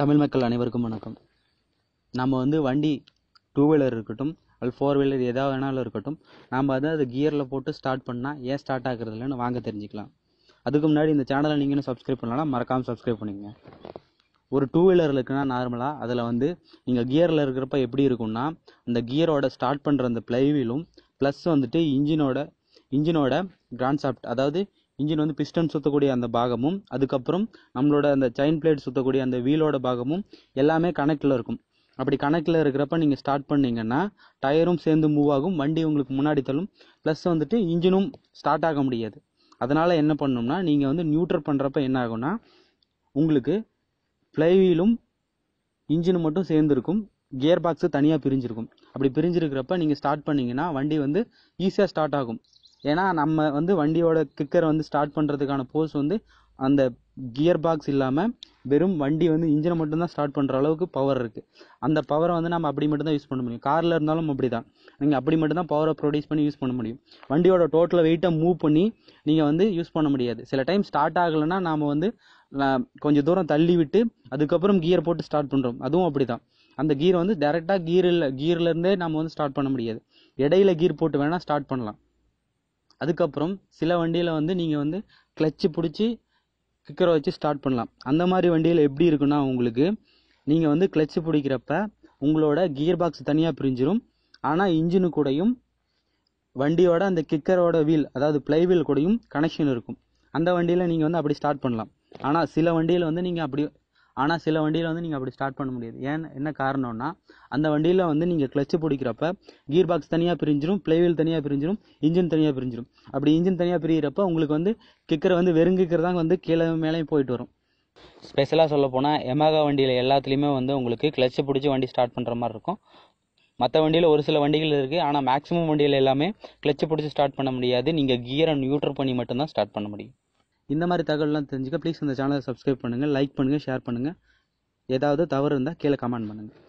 தமிழ் மக்கள் அனைவருக்கும் வணக்கம் நம்ம வந்து வண்டி டூ வீலர் இருக்கட்டும் அல்லது ஃபோர் வீலர் எதாவது வேணாலும் இருக்கட்டும் நாம் அதை அது கியரில் போட்டு ஸ்டார்ட் பண்ணால் ஏன் ஸ்டார்ட் ஆகுறது இல்லைன்னு வாங்க தெரிஞ்சுக்கலாம் அதுக்கு முன்னாடி இந்த சேனலை நீங்கள் இன்னும் சப்ஸ்கிரைப் பண்ணலாம் மறக்காமல் சப்ஸ்கிரைப் பண்ணிங்க ஒரு டூ வீலர் இருக்குன்னா நார்மலாக அதில் வந்து நீங்கள் கியரில் இருக்கிறப்ப எப்படி இருக்கும்னா அந்த கியரோட ஸ்டார்ட் பண்ணுற அந்த ப்ளைவீலும் ப்ளஸ் வந்துட்டு இன்ஜினோட இன்ஜினோட கிராண்ட் சாஃப்ட் அதாவது இன்ஜின் வந்து பிஸ்டன் சுற்றக்கூடிய அந்த பாகமும் அதுக்கப்புறம் நம்மளோட அந்த செயின் பிளேட் சுற்றக்கூடிய அந்த வீலோட பாகமும் எல்லாமே கணக்கில் இருக்கும் அப்படி கணக்கில் இருக்கிறப்ப நீங்கள் ஸ்டார்ட் பண்ணிங்கன்னா டயரும் சேர்ந்து மூவ் ஆகும் வண்டி உங்களுக்கு முன்னாடி தள்ளும் ப்ளஸ் வந்துட்டு இன்ஜினும் ஸ்டார்ட் ஆக முடியாது அதனால் என்ன பண்ணணும்னா நீங்கள் வந்து நியூட்ரல் பண்ணுறப்ப என்ன ஆகும்னா உங்களுக்கு ஃப்ளைவீலும் இன்ஜினும் மட்டும் சேர்ந்துருக்கும் கியர் பாக்ஸு தனியாக பிரிஞ்சிருக்கும் அப்படி பிரிஞ்சிருக்கிறப்ப நீங்கள் ஸ்டார்ட் பண்ணிங்கன்னா வண்டி வந்து ஈஸியாக ஸ்டார்ட் ஆகும் ஏன்னா நம்ம வந்து வண்டியோட கிக்கரை வந்து ஸ்டார்ட் பண்ணுறதுக்கான போஸ் வந்து அந்த கியர் பாக்ஸ் இல்லாமல் வெறும் வண்டி வந்து இன்ஜினை மட்டும்தான் ஸ்டார்ட் பண்ணுற அளவுக்கு பவர் இருக்குது அந்த பவரை வந்து நம்ம அப்படி மட்டும்தான் யூஸ் பண்ண முடியும் காரில் இருந்தாலும் அப்படி தான் நீங்கள் அப்படி மட்டும்தான் பவரை ப்ரொடியூஸ் பண்ணி யூஸ் பண்ண முடியும் வண்டியோட டோட்டலை வெயிட்டை மூவ் பண்ணி நீங்கள் வந்து யூஸ் பண்ண முடியாது சில டைம் ஸ்டார்ட் ஆகலைன்னா நாம் வந்து கொஞ்சம் தூரம் தள்ளி விட்டு அதுக்கப்புறம் கியர் போட்டு ஸ்டார்ட் பண்ணுறோம் அதுவும் அப்படி தான் அந்த கீர் வந்து டேரெக்டாக கீரில் கீர்லேருந்தே நம்ம வந்து ஸ்டார்ட் பண்ண முடியாது இடையில கீர் போட்டு வேணால் ஸ்டார்ட் பண்ணலாம் அதுக்கப்புறம் சில வண்டியில் வந்து நீங்கள் வந்து கிளச்சு பிடிச்சி கிக்கரை வச்சு ஸ்டார்ட் பண்ணலாம் அந்த மாதிரி வண்டியில் எப்படி இருக்குன்னா உங்களுக்கு நீங்கள் வந்து கிளச்சு பிடிக்கிறப்ப உங்களோட கியர் பாக்ஸ் தனியாக பிரிஞ்சிடும் ஆனால் இன்ஜினு கூடையும் வண்டியோட அந்த கிக்கரோட வீல் அதாவது ப்ளை வீல் கூடயும் கனெக்ஷன் இருக்கும் அந்த வண்டியில் நீங்கள் வந்து அப்படி ஸ்டார்ட் பண்ணலாம் ஆனால் சில வண்டியில் வந்து நீங்கள் அப்படி ஆனால் சில வண்டியில் வந்து நீங்கள் அப்படி ஸ்டார்ட் பண்ண முடியாது ஏன் என்ன காரணம்னா அந்த வண்டியில் வந்து நீங்கள் கிளச்சு பிடிக்கிறப்ப கியர் பாக்ஸ் தனியாக பிரிஞ்சிடும் பிளேவில் தனியாக பிரிஞ்சிடும் இன்ஜின் தனியாக பிரிஞ்சிடும் அப்படி இன்ஜின் தனியாக பிரியிறப்ப உங்களுக்கு வந்து கிக்கரை வந்து வெறுங்கிக்கிறது தான் வந்து கீழே மேலேயும் போயிட்டு வரும் ஸ்பெஷலாக சொல்ல போனால் எமாகா வண்டியில் எல்லாத்துலேயுமே வந்து உங்களுக்கு கிளச்சு பிடிச்சி வண்டி ஸ்டார்ட் பண்ணுற மாதிரி இருக்கும் மற்ற வண்டியில் ஒரு சில வண்டிகள் இருக்குது ஆனால் மேக்ஸிமம் வண்டியில் எல்லாமே கிளச்சு பிடிச்சி ஸ்டார்ட் பண்ண முடியாது நீங்கள் கியரை நியூட்ரு பண்ணி மட்டும்தான் ஸ்டார்ட் பண்ண முடியும் இந்த மாதிரி தகவல்லாம் தெரிஞ்சுக்க ப்ளீஸ் இந்த சேனலை சப்ஸ்கிரைப் பண்ணுங்கள் லைக் பண்ணுங்கள் ஷேர் பண்ணுங்கள் ஏதாவது தவறு இருந்தால் கீழே கமெண்ட் பண்ணுங்கள்